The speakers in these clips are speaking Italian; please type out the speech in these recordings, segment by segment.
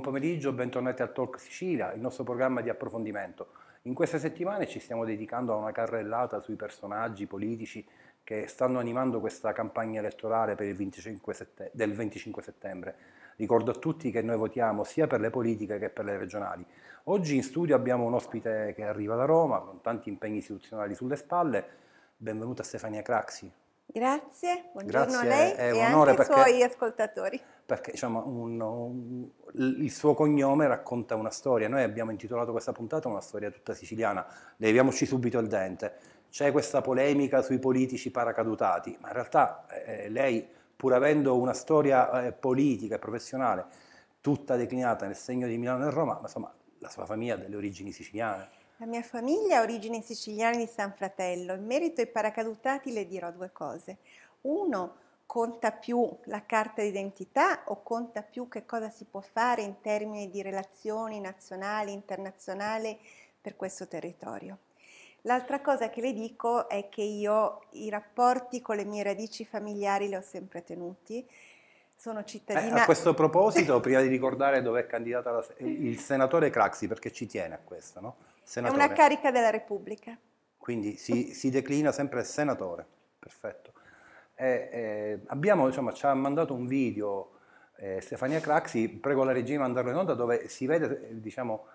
buon pomeriggio, bentornati al Talk Sicilia, il nostro programma di approfondimento. In queste settimane ci stiamo dedicando a una carrellata sui personaggi politici che stanno animando questa campagna elettorale 25 sette- del 25 settembre. Ricordo a tutti che noi votiamo sia per le politiche che per le regionali. Oggi in studio abbiamo un ospite che arriva da Roma con tanti impegni istituzionali sulle spalle. Benvenuta Stefania Craxi. Grazie, buongiorno Grazie, a lei è, è e anche ai suoi ascoltatori. Perché diciamo, un, un, il suo cognome racconta una storia. Noi abbiamo intitolato questa puntata una storia tutta siciliana. Leviamoci subito il dente. C'è questa polemica sui politici paracadutati, ma in realtà eh, eh lei, pur avendo una storia eh, politica e professionale tutta declinata nel segno di Milano e Roma, ma, insomma, la sua famiglia ha delle origini siciliane. La mia famiglia ha origini siciliane di San Fratello. In merito ai paracadutati le dirò due cose. Uno, conta più la carta d'identità o conta più che cosa si può fare in termini di relazioni nazionali, internazionali per questo territorio. L'altra cosa che le dico è che io i rapporti con le mie radici familiari li ho sempre tenuti. Sono cittadina. Eh, a questo proposito, prima di ricordare dove è candidata la, il senatore Craxi, perché ci tiene a questo, no? Senatore. È una carica della Repubblica. Quindi si, si declina sempre senatore, perfetto. E, eh, eh, abbiamo, insomma, ci ha mandato un video eh, Stefania Craxi, prego la regia di mandarlo in onda, dove si vede, eh, diciamo,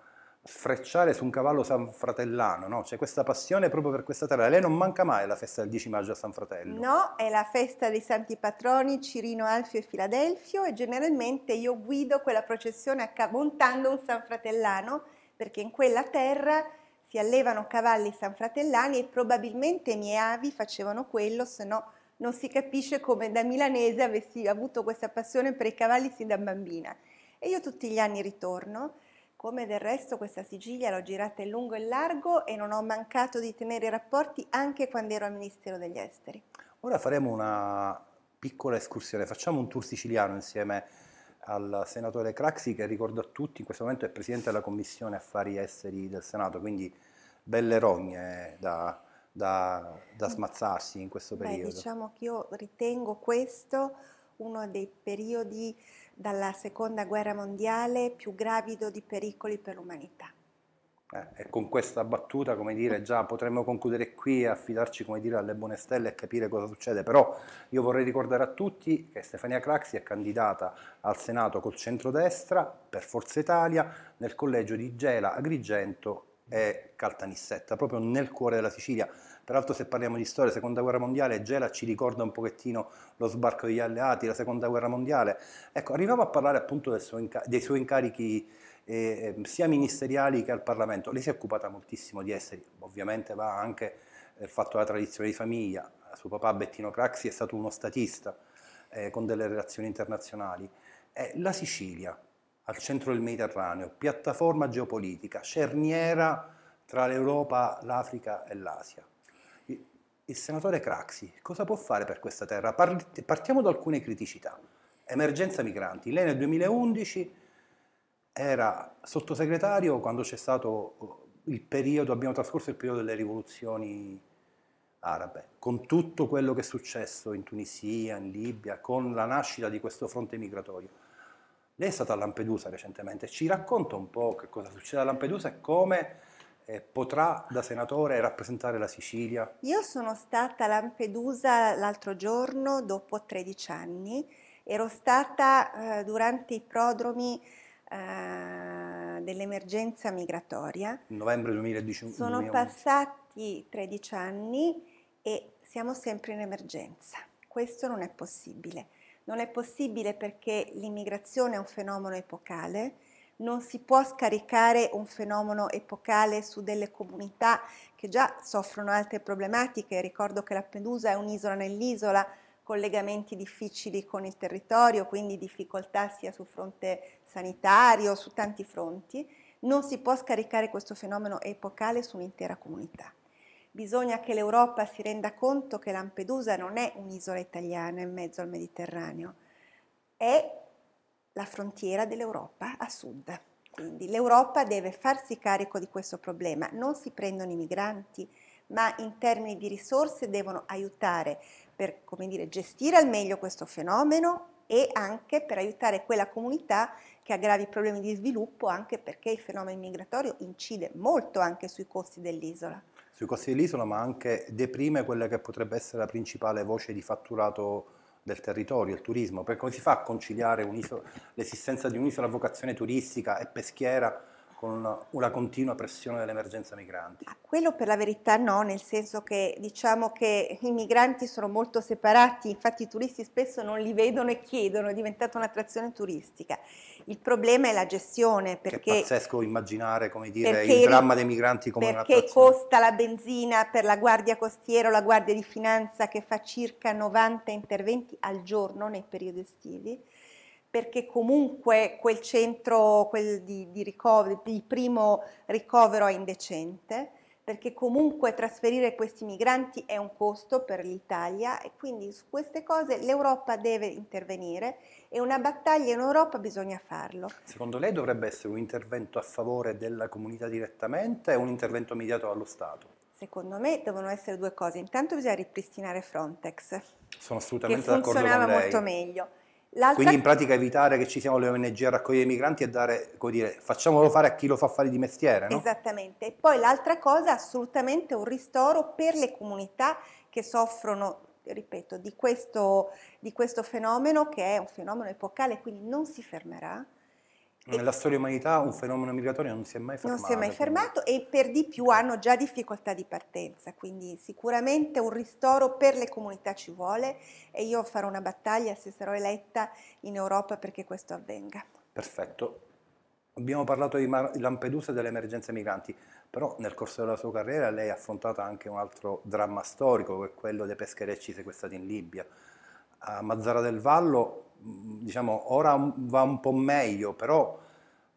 sfrecciare su un cavallo sanfratellano, no? C'è questa passione proprio per questa terra. Lei non manca mai la festa del 10 maggio a San Fratello. No, è la festa dei santi patroni Cirino, Alfio e Filadelfio e generalmente io guido quella processione montando un San Fratellano, perché in quella terra si allevano cavalli sanfratellani e probabilmente i miei avi facevano quello, se no non si capisce come da milanese avessi avuto questa passione per i cavalli sin da bambina. E io tutti gli anni ritorno, come del resto questa Sicilia l'ho girata in lungo e in largo e non ho mancato di tenere rapporti anche quando ero al Ministero degli Esteri. Ora faremo una piccola escursione, facciamo un tour siciliano insieme al senatore Craxi che ricordo a tutti, in questo momento è presidente della Commissione Affari Esteri del Senato, quindi belle rogne eh, da, da, da smazzarsi in questo periodo. Beh, diciamo che io ritengo questo uno dei periodi dalla seconda guerra mondiale più gravido di pericoli per l'umanità. Eh, e con questa battuta, come dire, già potremmo concludere qui e affidarci, come dire, alle buone stelle e capire cosa succede, però io vorrei ricordare a tutti che Stefania Craxi è candidata al Senato col centrodestra per Forza Italia nel collegio di Gela, Agrigento e Caltanissetta, proprio nel cuore della Sicilia. Peraltro se parliamo di storia, seconda guerra mondiale, Gela ci ricorda un pochettino lo sbarco degli alleati, la seconda guerra mondiale. Ecco, arriviamo a parlare appunto suo dei suoi incarichi eh, sia ministeriali che al Parlamento. Lei si è occupata moltissimo di esseri, ovviamente va anche il eh, fatto della tradizione di famiglia, suo papà Bettino Craxi è stato uno statista eh, con delle relazioni internazionali. Eh, la Sicilia, al centro del Mediterraneo, piattaforma geopolitica, cerniera tra l'Europa, l'Africa e l'Asia. Il senatore Craxi cosa può fare per questa terra? Partiamo da alcune criticità. Emergenza migranti. Lei nel 2011 era sottosegretario quando c'è stato eh, il periodo, abbiamo trascorso il periodo delle rivoluzioni arabe, con tutto quello che è successo in Tunisia, in Libia, con la nascita di questo fronte migratorio. Lei è stata a Lampedusa recentemente, ci racconta un po' che cosa succede a Lampedusa e come eh, potrà da senatore rappresentare la Sicilia? Io sono stata a Lampedusa l'altro giorno dopo 13 anni, ero stata eh, durante i prodromi eh, dell'emergenza migratoria. Novembre 2019. Sono passati 13 anni e siamo sempre in emergenza. Questo non è possibile. Non è possibile perché l'immigrazione è un fenomeno epocale, non si può scaricare un fenomeno epocale su delle comunità che già soffrono altre problematiche. Ricordo che Lampedusa è un'isola nell'isola, collegamenti difficili con il territorio, quindi difficoltà sia sul fronte sanitario, su tanti fronti, non si può scaricare questo fenomeno epocale su un'intera comunità. Bisogna che l'Europa si renda conto che Lampedusa non è un'isola italiana in mezzo al Mediterraneo, è la frontiera dell'Europa a sud. Quindi l'Europa deve farsi carico di questo problema, non si prendono i migranti, ma in termini di risorse devono aiutare per dire, gestire al meglio questo fenomeno e anche per aiutare quella comunità che ha gravi problemi di sviluppo anche perché il fenomeno migratorio incide molto anche sui costi dell'isola. Sui costi dell'isola ma anche deprime quella che potrebbe essere la principale voce di fatturato del territorio, il turismo, perché come si fa a conciliare l'esistenza di un'isola a vocazione turistica e peschiera con una, continua pressione dell'emergenza migranti? Ah, quello per la verità no, nel senso che diciamo che i migranti sono molto separati, infatti i turisti spesso non li vedono e chiedono, è diventata un'attrazione turistica. Il problema è la gestione. Perché, è pazzesco immaginare come dire, il dramma dei migranti come un'attrazione. Perché costa la benzina per la guardia costiera o la guardia di finanza che fa circa 90 interventi al giorno nei periodi estivi perché comunque quel centro quel di, di, ricovero, di primo ricovero è indecente, perché comunque trasferire questi migranti è un costo per l'Italia e quindi su queste cose l'Europa deve intervenire e una battaglia in Europa bisogna farlo. Secondo lei dovrebbe essere un intervento a favore della comunità direttamente o un intervento mediato dallo Stato? Secondo me devono essere due cose. Intanto bisogna ripristinare Frontex. Sono assolutamente d'accordo con lei. Che funzionava molto meglio. L'altra... Quindi in pratica evitare che ci siano le ONG a raccogliere i migranti e dare, come dire, facciamolo fare a chi lo fa fare di mestiere. No? Esattamente. E poi l'altra cosa, assolutamente un ristoro per le comunità che soffrono, ripeto, di questo, di questo fenomeno che è un fenomeno epocale, quindi non si fermerà nella storia umanità un fenomeno migratorio non si è mai fermato. Non si è mai fermato quindi. e per di più hanno già difficoltà di partenza, quindi sicuramente un ristoro per le comunità ci vuole e io farò una battaglia se sarò eletta in Europa perché questo avvenga. Perfetto. Abbiamo parlato di Lampedusa e dell'emergenza migranti, però nel corso della sua carriera lei ha affrontato anche un altro dramma storico, che è quello dei pescherecci sequestrati in Libia. A Mazzara del Vallo diciamo, ora va un po' meglio, però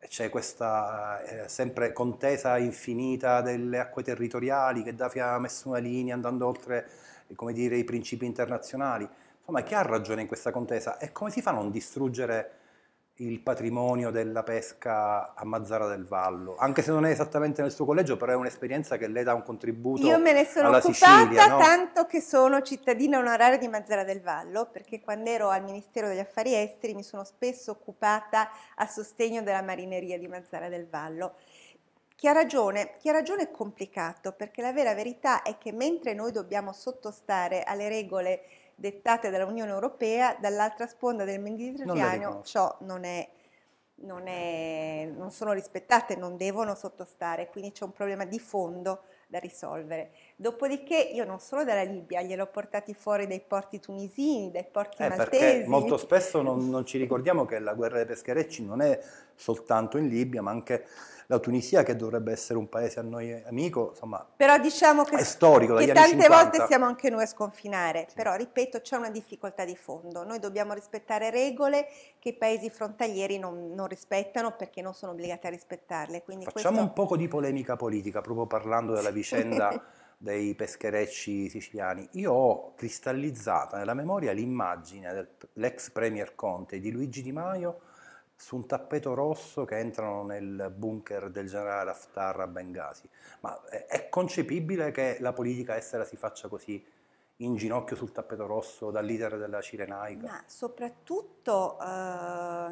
c'è questa eh, sempre contesa infinita delle acque territoriali, che Dafi ha messo una linea andando oltre come dire, i principi internazionali. Insomma, chi ha ragione in questa contesa? E come si fa a non distruggere il patrimonio della pesca a Mazzara del Vallo, anche se non è esattamente nel suo collegio, però è un'esperienza che lei dà un contributo Io me ne sono occupata no? tanto che sono cittadina onoraria di Mazzara del Vallo, perché quando ero al Ministero degli Affari Esteri mi sono spesso occupata a sostegno della marineria di Mazzara del Vallo. Chi ha ragione? Chi ha ragione è complicato, perché la vera verità è che mentre noi dobbiamo sottostare alle regole dettate dall'Unione Europea, dall'altra sponda del Mediterraneo non ciò non è non, è, non, sono rispettate, non devono sottostare, quindi c'è un problema di fondo da risolvere. Dopodiché io non solo dalla Libia, gliel'ho portati fuori dai porti tunisini, dai porti eh, maltesi. molto spesso non, non, ci ricordiamo che la guerra dei pescherecci non è soltanto in Libia, ma anche la Tunisia che dovrebbe essere un paese a noi amico, insomma, Però diciamo che, è storico. Che tante volte siamo anche noi a sconfinare, sì. però ripeto c'è una difficoltà di fondo, noi dobbiamo rispettare regole che i paesi frontalieri non, non rispettano perché non sono obbligati a rispettarle. Facciamo questo... un poco di polemica politica, proprio parlando della vicenda dei pescherecci siciliani. Io ho cristallizzata nella memoria l'immagine dell'ex premier Conte di Luigi Di Maio su un tappeto rosso che entrano nel bunker del generale Haftar a Bengasi. Ma eh, è concepibile che la politica estera si faccia così in ginocchio sul tappeto rosso dal leader della Cirenaica? Ma soprattutto eh,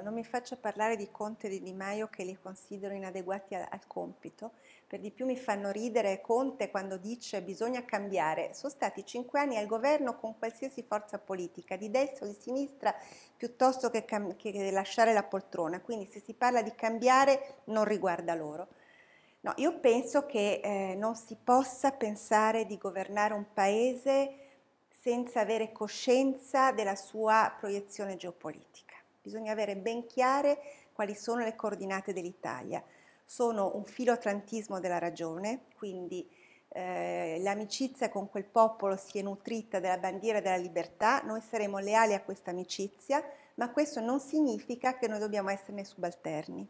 non mi faccia parlare di Conte e di Di Maio che li considero inadeguati al compito per di più mi fanno ridere Conte quando dice bisogna cambiare. Sono stati cinque anni al governo con qualsiasi forza politica, di destra o di sinistra, piuttosto che, cam- che lasciare la poltrona. Quindi se si parla di cambiare non riguarda loro. No, io penso che eh, non si possa pensare di governare un paese senza avere coscienza della sua proiezione geopolitica. Bisogna avere ben chiare quali sono le coordinate dell'Italia sono un filotrantismo della ragione, quindi eh, l'amicizia con quel popolo si è nutrita della bandiera della libertà, noi saremo leali a questa amicizia, ma questo non significa che noi dobbiamo esserne subalterni.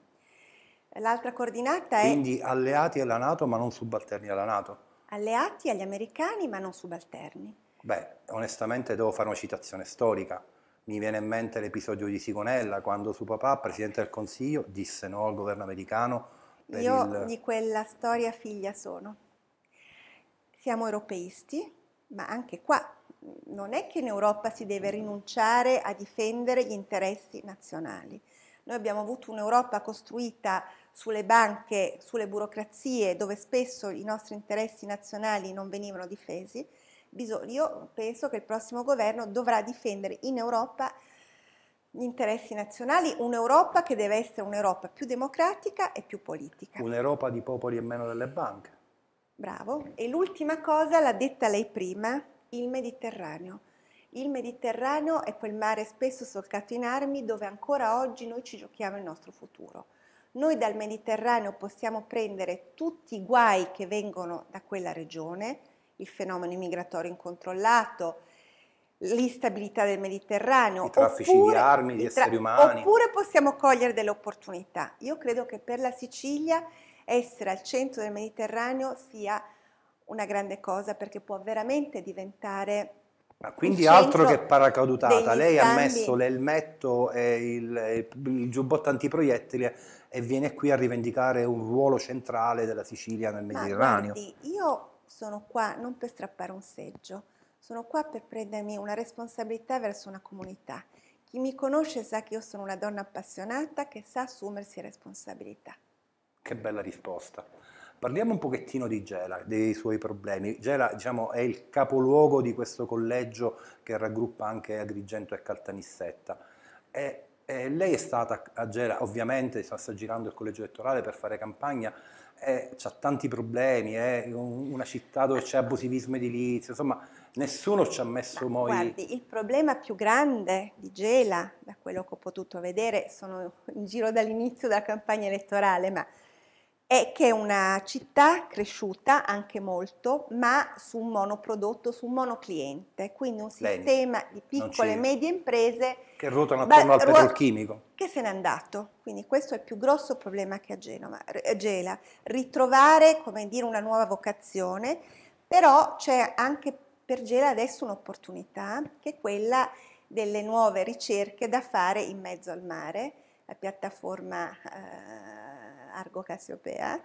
L'altra coordinata è... Quindi alleati alla Nato ma non subalterni alla Nato. Alleati agli americani ma non subalterni. Beh, onestamente devo fare una citazione storica. Mi viene in mente l'episodio di Sigonella, quando suo papà, Presidente del Consiglio, disse no al governo americano io il... di quella storia figlia sono. Siamo europeisti, ma anche qua non è che in Europa si deve mm-hmm. rinunciare a difendere gli interessi nazionali. Noi abbiamo avuto un'Europa costruita sulle banche, sulle burocrazie, dove spesso i nostri interessi nazionali non venivano difesi. Io penso che il prossimo governo dovrà difendere in Europa gli interessi nazionali, un'Europa che deve essere un'Europa più democratica e più politica. Un'Europa di popoli e meno delle banche. Bravo. E l'ultima cosa l'ha detta lei prima, il Mediterraneo. Il Mediterraneo è quel mare spesso solcato in armi dove ancora oggi noi ci giochiamo il nostro futuro. Noi dal Mediterraneo possiamo prendere tutti i guai che vengono da quella regione, il fenomeno immigratorio incontrollato, l'instabilità del Mediterraneo. I traffici oppure, di armi, di esseri umani. Oppure possiamo cogliere delle opportunità. Io credo che per la Sicilia essere al centro del Mediterraneo sia una grande cosa perché può veramente diventare... Ma quindi altro che paracadutata, lei ha messo l'elmetto e il, il giubbotto antiproiettile e viene qui a rivendicare un ruolo centrale della Sicilia nel Mediterraneo. Ma guardi, io sono qua non per strappare un seggio, sono qua per prendermi una responsabilità verso una comunità. Chi mi conosce sa che io sono una donna appassionata che sa assumersi responsabilità. Che bella risposta. Parliamo un pochettino di Gela, dei suoi problemi. Gela diciamo, è il capoluogo di questo collegio che raggruppa anche Agrigento e Caltanissetta. E, e lei è stata a Gela, ovviamente sta girando il collegio elettorale per fare campagna, e ha tanti problemi, è una città dove c'è abusivismo edilizio, insomma Nessuno ci ha messo Ma, moi. Guardi, il problema più grande di Gela, da quello che ho potuto vedere, sono in giro dall'inizio della campagna elettorale, ma è che è una città cresciuta anche molto, ma su un monoprodotto, su un monocliente, quindi un sistema Lei, di piccole e medie imprese che ruotano attorno al petrolchimico. Che se n'è andato, quindi questo è il più grosso problema che ha Genova, Gela, ritrovare come dire, una nuova vocazione, però c'è anche per Gela adesso un'opportunità che è quella delle nuove ricerche da fare in mezzo al mare, la piattaforma eh, Argo Cassiopea,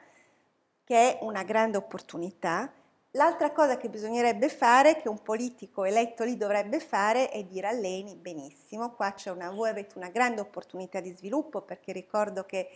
che è una grande opportunità. L'altra cosa che bisognerebbe fare, che un politico eletto lì dovrebbe fare, è dire all'ENI, benissimo, qua una, voi avete una grande opportunità di sviluppo, perché ricordo che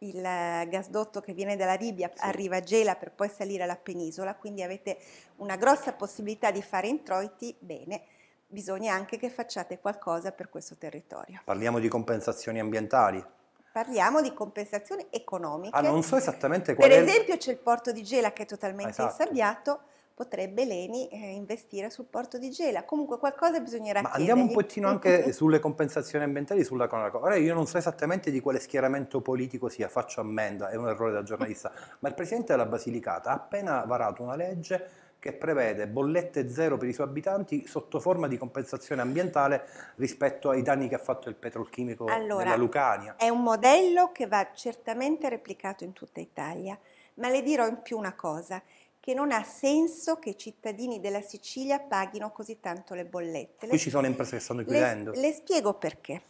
il gasdotto che viene dalla Libia sì. arriva a Gela per poi salire alla penisola, quindi avete una grossa possibilità di fare introiti, bene, bisogna anche che facciate qualcosa per questo territorio. Parliamo di compensazioni ambientali. Parliamo di compensazioni economiche. Ah, non so esattamente qual per è. Per esempio c'è il porto di Gela che è totalmente esatto. insabbiato potrebbe l'ENI eh, investire sul porto di Gela. Comunque qualcosa bisognerà Ma Andiamo un pochino anche mm, mm, mm. sulle compensazioni ambientali, sulla Conaco. Ora io non so esattamente di quale schieramento politico sia, faccio ammenda, è un errore da giornalista, ma il Presidente della Basilicata ha appena varato una legge che prevede bollette zero per i suoi abitanti sotto forma di compensazione ambientale rispetto ai danni che ha fatto il petrolchimico allora, della Lucania. È un modello che va certamente replicato in tutta Italia, ma le dirò in più una cosa che non ha senso che i cittadini della Sicilia paghino così tanto le bollette. Qui le, ci sono imprese che stanno chiudendo. Le, le spiego perché.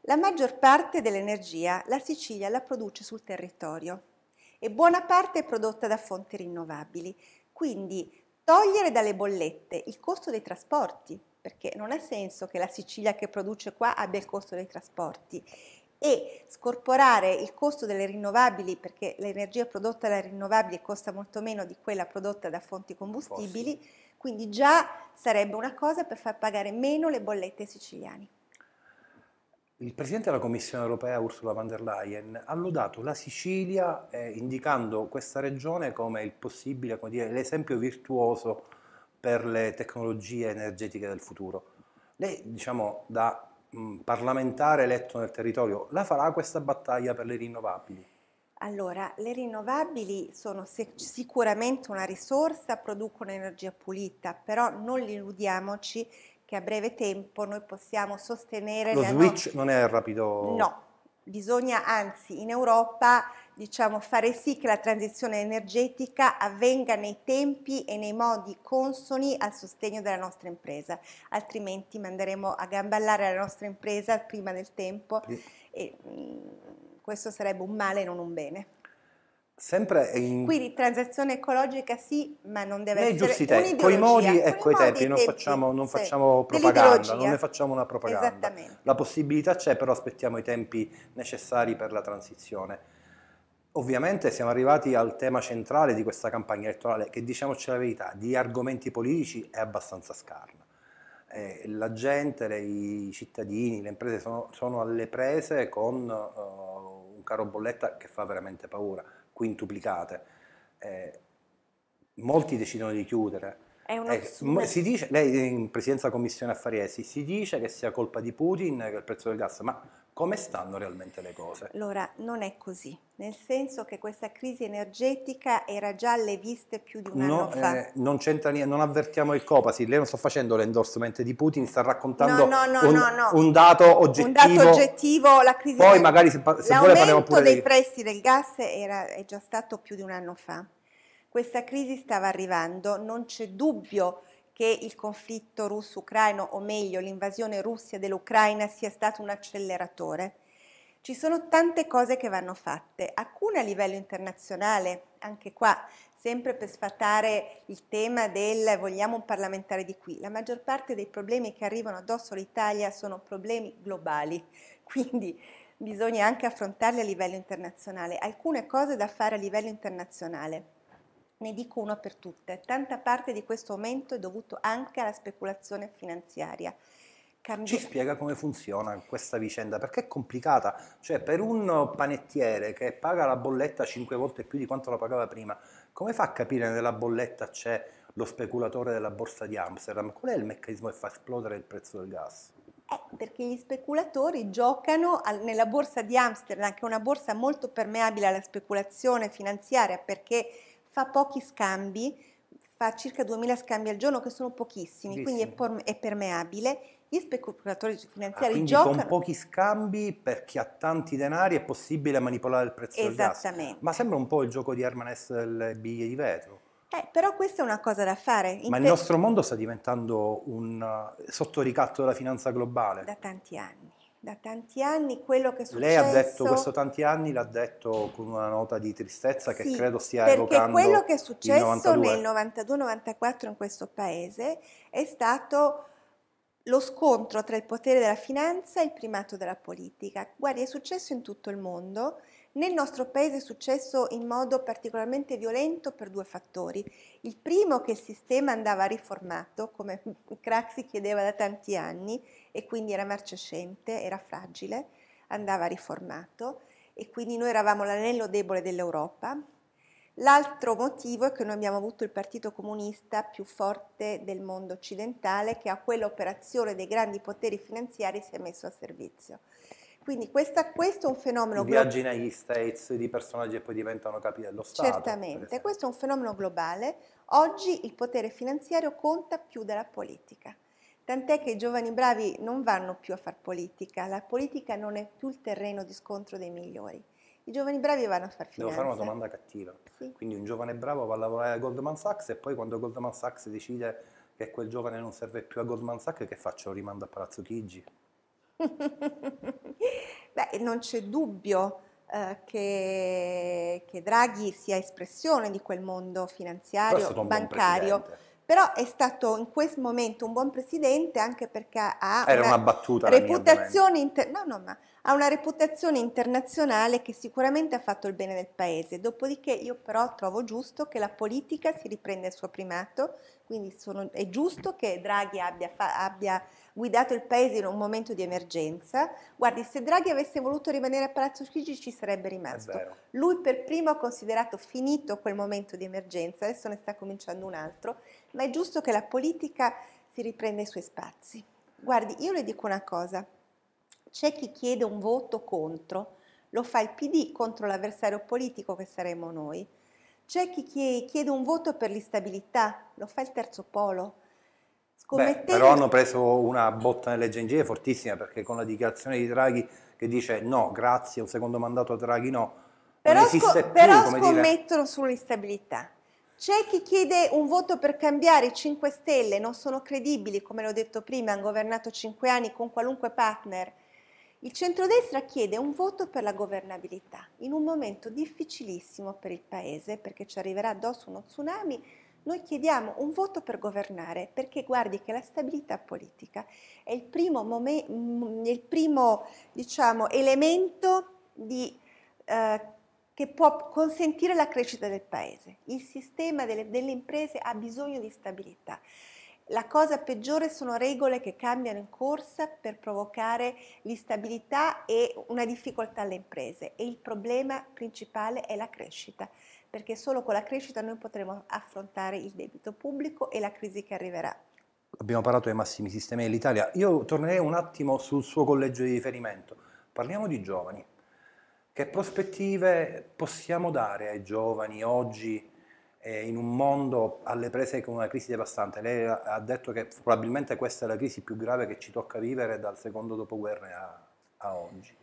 La maggior parte dell'energia la Sicilia la produce sul territorio e buona parte è prodotta da fonti rinnovabili. Quindi togliere dalle bollette il costo dei trasporti, perché non ha senso che la Sicilia che produce qua abbia il costo dei trasporti e scorporare il costo delle rinnovabili, perché l'energia prodotta da rinnovabili costa molto meno di quella prodotta da fonti combustibili, quindi già sarebbe una cosa per far pagare meno le bollette ai siciliani. Il Presidente della Commissione europea Ursula von der Leyen ha lodato la Sicilia eh, indicando questa regione come il possibile, come dire, l'esempio virtuoso per le tecnologie energetiche del futuro. Lei, diciamo, da Mm, parlamentare eletto nel territorio, la farà questa battaglia per le rinnovabili? Allora, le rinnovabili sono sicuramente una risorsa, producono energia pulita, però non illudiamoci che a breve tempo noi possiamo sostenere... Lo switch no... non è rapido? No, bisogna anzi in Europa diciamo, fare sì che la transizione energetica avvenga nei tempi e nei modi consoni al sostegno della nostra impresa, altrimenti manderemo a gamballare la nostra impresa prima del tempo e mh, mm, questo sarebbe un male e non un bene. Sempre in... Quindi transazione ecologica sì, ma non deve Nei essere giusti tempi, coi modi e coi tempi, non, facciamo, non sì. facciamo propaganda, non ne facciamo una propaganda. Esattamente. La possibilità c'è, però aspettiamo i tempi necessari per la transizione. Ovviamente siamo arrivati al tema centrale di questa campagna elettorale che diciamoci la verità, di argomenti politici è abbastanza scarno. Eh, la gente, le, i cittadini, le imprese sono, sono alle prese con uh, un caro bolletta che fa veramente paura, quintuplicate. Eh, molti decidono di chiudere. Eh, si dice, lei in presidenza della Commissione Affari Esteri, si dice che sia colpa di Putin che il prezzo del gas, ma come stanno realmente le cose? Allora, non è così, nel senso che questa crisi energetica era già alle viste più di un no, anno fa. Eh, non c'entra niente, non avvertiamo il Copasi, lei non sta facendo l'endorsement di Putin, sta raccontando no, no, un, un, dato oggettivo. Un dato oggettivo, la crisi Poi magari se, se vuole parliamo pure dei lì. prezzi del gas era, è già stato più di un anno fa. Questa crisi stava arrivando, non c'è dubbio che il conflitto russo-ucraino, o meglio l'invasione russa dell'Ucraina, sia stato un acceleratore. Ci sono tante cose che vanno fatte, alcune a livello internazionale, anche qua, sempre per sfatare il tema del vogliamo un parlamentare di qui. La maggior parte dei problemi che arrivano addosso all'Italia sono problemi globali, quindi bisogna anche affrontarli a livello internazionale. Alcune cose da fare a livello internazionale. Ne dico uno per tutte, tanta parte di questo aumento è dovuto anche alla speculazione finanziaria. Cambi... Ci spiega come funziona questa vicenda, perché è complicata. Cioè, per un panettiere che paga la bolletta 5 volte più di quanto la pagava prima, come fa a capire nella bolletta c'è lo speculatore della borsa di Amsterdam? Qual è il meccanismo che fa esplodere il prezzo del gas? Eh, perché gli speculatori giocano al, nella borsa di Amsterdam, che è una borsa molto permeabile alla speculazione finanziaria, perché fa pochi scambi, fa circa 2000 scambi al giorno che sono pochissimi, quindi è, è, permeabile. Gli speculatori finanziari ah, giocano... con pochi scambi per chi ha tanti denari è possibile manipolare il prezzo del gas. Esattamente. Ma sembra un po' il gioco di Hermanès delle biglie di vetro. Eh, però questa è una cosa da fare. In Ma il nostro mondo sta diventando un uh, eh, sottoricatto della finanza globale. Da tanti anni da tanti anni quello che è successo. Lei ha detto questo tanti anni, l'ha detto con una nota di tristezza che credo stia perché evocando Perché quello che è successo nel 92-94 in questo paese è stato lo scontro tra il potere della finanza e il primato della politica. Guardi, è successo in tutto il mondo nel nostro paese è successo in modo particolarmente violento per due fattori. Il primo è che il sistema andava riformato, come Craxi chiedeva da tanti anni, e quindi era marcescente, era fragile, andava riformato e quindi noi eravamo l'anello debole dell'Europa. L'altro motivo è che noi abbiamo avuto il Partito Comunista più forte del mondo occidentale che a quell'operazione dei grandi poteri finanziari si è messo a servizio. Quindi questa, questo è un fenomeno globale. Viaggi negli States di personaggi che poi diventano capi dello Stato. Certamente, questo è un fenomeno globale. Oggi il potere finanziario conta più della politica. Tant'è che i giovani bravi non vanno più a far politica, la politica non è più il terreno di scontro dei migliori. I giovani bravi vanno a far finanza. Devo fare una domanda cattiva. Sì. Quindi un giovane bravo va a lavorare a Goldman Sachs e poi quando Goldman Sachs decide che quel giovane non serve più a Goldman Sachs, che faccio? Lo rimando a Palazzo Chigi? Beh, non c'è dubbio eh, che, che, Draghi sia espressione di quel mondo finanziario, bancario però è stato in questo momento un buon presidente anche perché ha una, una, battuta reputazione inter- no, no, ma ha una reputazione internazionale che sicuramente ha fatto il bene del paese. Dopodiché io però trovo giusto che la politica si riprenda il suo primato, quindi sono, è giusto che Draghi abbia, fa, abbia guidato il paese in un momento di emergenza. Guardi, se Draghi avesse voluto rimanere a Palazzo Chigi ci sarebbe rimasto. Lui per primo ha considerato finito quel momento di emergenza, adesso ne sta cominciando un altro ma è giusto che la politica si riprenda i suoi spazi. Guardi, io le dico una cosa, c'è chi chiede un voto contro, lo fa il PD contro l'avversario politico che saremo noi, c'è chi chiede un voto per l'instabilità, lo fa il terzo polo. Beh, però hanno preso una botta nelle gengive fortissima perché con la dichiarazione di Draghi che dice no, grazie, un secondo mandato a Draghi no, però, non esiste sco- più, però scommettono sull'instabilità. C'è chi chiede un voto per cambiare i 5 Stelle, non sono credibili, come l'ho detto prima, hanno governato 5 anni con qualunque partner. Il centrodestra chiede un voto per la governabilità, in un momento difficilissimo per il Paese, perché ci arriverà addosso uno tsunami, noi chiediamo un voto per governare, perché guardi che la stabilità politica è il primo, momen- il primo diciamo, elemento di... Eh, che può consentire la crescita del paese. Il sistema delle, delle imprese ha bisogno di stabilità. La cosa peggiore sono regole che cambiano in corsa per provocare l'instabilità e una difficoltà alle imprese e il problema principale è la crescita, perché solo con la crescita noi potremo affrontare il debito pubblico e la crisi che arriverà. Abbiamo parlato dei massimi sistemi dell'Italia, io tornerei un attimo sul suo collegio di riferimento, parliamo di giovani. Che prospettive possiamo dare ai giovani oggi eh, in un mondo alle prese con una crisi devastante? Lei ha detto che probabilmente questa è la crisi più grave che ci tocca vivere dal secondo dopoguerra a, a oggi.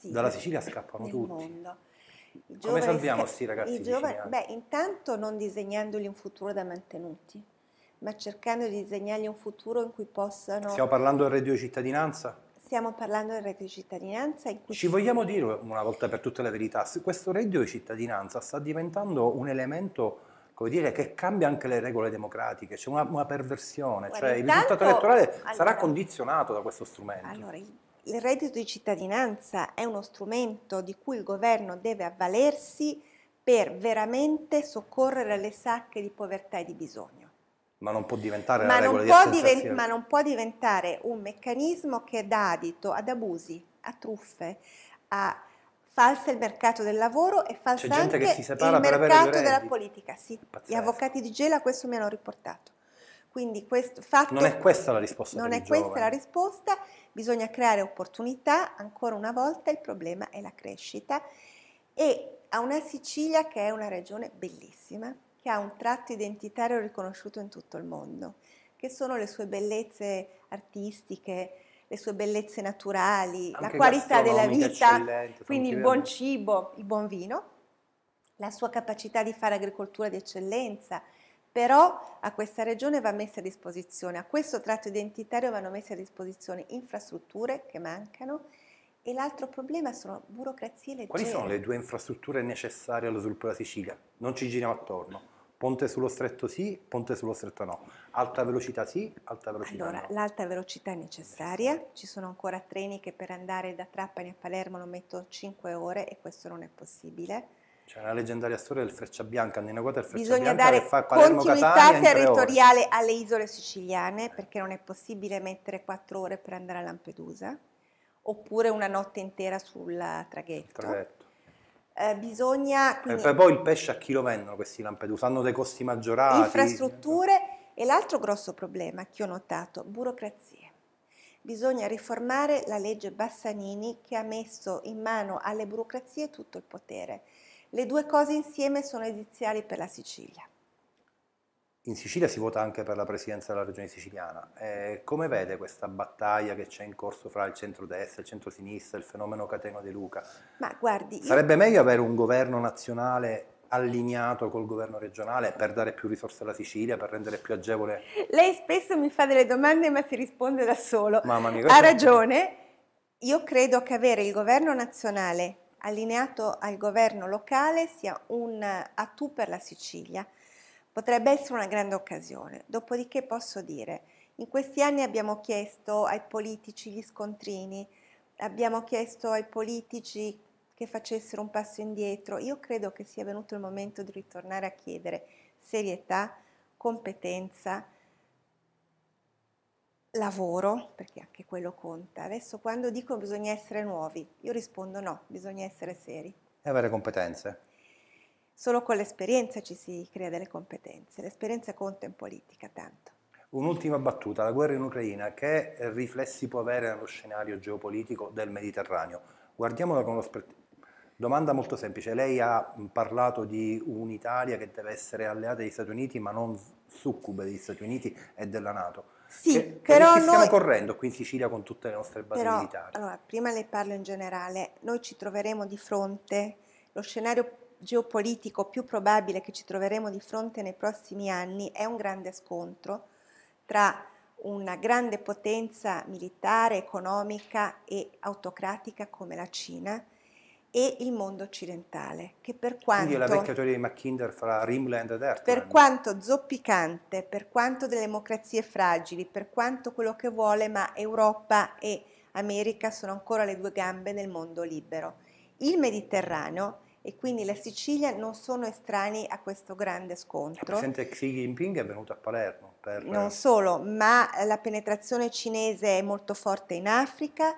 Sì, Dalla Sicilia scappano tutti. Mondo. Come salviamo questi ragazzi? Giovani, beh, intanto non disegnandogli un futuro da mantenuti, ma cercando di disegnargli un futuro in cui possano... Stiamo parlando del reddito di cittadinanza? Stiamo parlando del reddito di cittadinanza. Ci vogliamo dire una volta per tutte la verità, questo reddito di cittadinanza sta diventando un elemento come dire, che cambia anche le regole democratiche, c'è una, una perversione, Guarda, cioè intanto, il risultato elettorale allora, sarà condizionato da questo strumento. Allora, il reddito di cittadinanza è uno strumento di cui il governo deve avvalersi per veramente soccorrere le sacche di povertà e di bisogno ma non può diventare ma la regola di diven- Ma non può diventare un meccanismo che dà adito ad abusi, a truffe, a falsa il mercato del lavoro e falsa anche il mercato della politica. Sì, gli avvocati di Gela questo mi hanno riportato. Quindi questo fatto, non è questa la risposta. Non è questa giovane. la risposta, bisogna creare opportunità, ancora una volta il problema è la crescita e a una Sicilia che è una regione bellissima, che ha un tratto identitario riconosciuto in tutto il mondo, che sono le sue bellezze artistiche, le sue bellezze naturali, Anche la qualità della vita, quindi il buon cibo, il buon vino, la sua capacità di fare agricoltura di eccellenza, però a questa regione va messa a disposizione, a questo tratto identitario vanno messe a disposizione infrastrutture che mancano e l'altro problema sono burocrazie leggere. Quali sono le due infrastrutture necessarie allo sviluppo della Sicilia? Non ci giriamo attorno. Ponte sullo stretto sì, ponte sullo stretto no. Alta velocità sì, alta velocità allora, no. l'alta velocità è necessaria, ci sono ancora treni che per andare da Trappani a Palermo lo mettono 5 ore e questo non è possibile. C'è una leggendaria storia del Frecciabianca, hanno inaugurato il Frecciabianca Bisogna dare continuità territoriale alle isole siciliane perché non è possibile mettere 4 ore per andare a Lampedusa oppure una notte intera sul traghetto. Eh, bisogna... Quindi, e poi il pesce a chi lo vendono questi Lampedusa? Hanno dei costi maggiorati? Eh? Infrastrutture e l'altro grosso problema che ho notato, burocrazie. Bisogna riformare la legge Bassanini che ha messo in mano alle burocrazie tutto il potere. Le due cose insieme sono esiziali per la Sicilia. In Sicilia si vota anche per la presidenza della regione siciliana. Eh, come vede questa battaglia che c'è in corso fra il centro centrodestra, il centro-sinistra, il fenomeno Catena De Luca? Ma guardi, Sarebbe io... meglio avere un governo nazionale allineato col governo regionale per dare più risorse alla Sicilia, per rendere più agevole? Lei spesso mi fa delle domande ma si risponde da solo. Mamma mia, ha ragione. Io credo che avere il governo nazionale allineato al governo locale sia un uh, a tu per la Sicilia potrebbe essere una grande occasione. Dopodiché posso dire, in questi anni abbiamo chiesto ai politici gli scontrini, abbiamo chiesto ai politici che facessero un passo indietro. Io credo che sia venuto il momento di ritornare a chiedere serietà, competenza, lavoro, perché anche quello conta. Adesso quando dico bisogna essere nuovi, io rispondo no, bisogna essere seri. E avere competenze. Solo con l'esperienza ci si crea delle competenze, l'esperienza conta in politica tanto. Un'ultima battuta, la guerra in Ucraina, che riflessi può avere nello scenario geopolitico del Mediterraneo? Guardiamola con lo spett- Domanda molto semplice, lei ha parlato di un'Italia che deve essere alleata degli Stati Uniti ma non succube degli Stati Uniti e della Nato. Sì, che, però noi... stiamo correndo qui in Sicilia con tutte le nostre basi però, militari. Allora, prima le parlo in generale, noi ci troveremo di fronte, lo scenario geopolitico più probabile che ci troveremo di fronte nei prossimi anni è un grande scontro tra una grande potenza militare, economica e autocratica come la Cina e il mondo occidentale, che per quanto... Quindi la vecchia teoria di Mackinder fra Rimland ed Erdogan. Per quanto zoppicante, per quanto delle democrazie fragili, per quanto quello che vuole, ma Europa e America sono ancora le due gambe nel mondo libero. Il Mediterraneo e quindi la Sicilia non sono estranei a questo grande scontro. Il presidente Xi Jinping è venuto a Palermo. Per... Non solo, ma la penetrazione cinese è molto forte in Africa,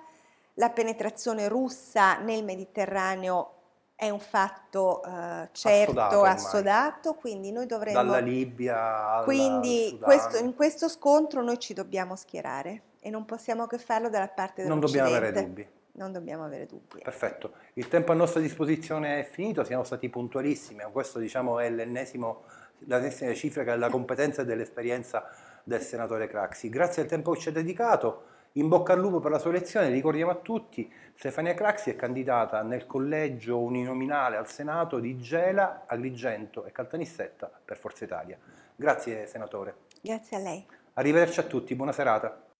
la penetrazione russa nel Mediterraneo è un fatto eh, certo, assodato, assodato, quindi noi dovremmo... Dalla Libia Quindi questo, in questo scontro noi ci dobbiamo schierare e non possiamo che farlo dalla parte dell'Occidente. Non dobbiamo avere dubbi non dobbiamo avere dubbi. Ecco. Perfetto, il tempo a nostra disposizione è finito, siamo stati puntualissimi, questo diciamo è l'ennesimo, l'ennesima cifra che ha la competenza e dell'esperienza del senatore Craxi. Grazie al tempo che ci ha dedicato, in bocca al lupo per la sua elezione, ricordiamo a tutti, Stefania Craxi è candidata nel collegio uninominale al Senato di Gela, Agrigento e Caltanissetta per Forza Italia. Grazie senatore. Grazie a lei. Arrivederci a tutti, buona serata.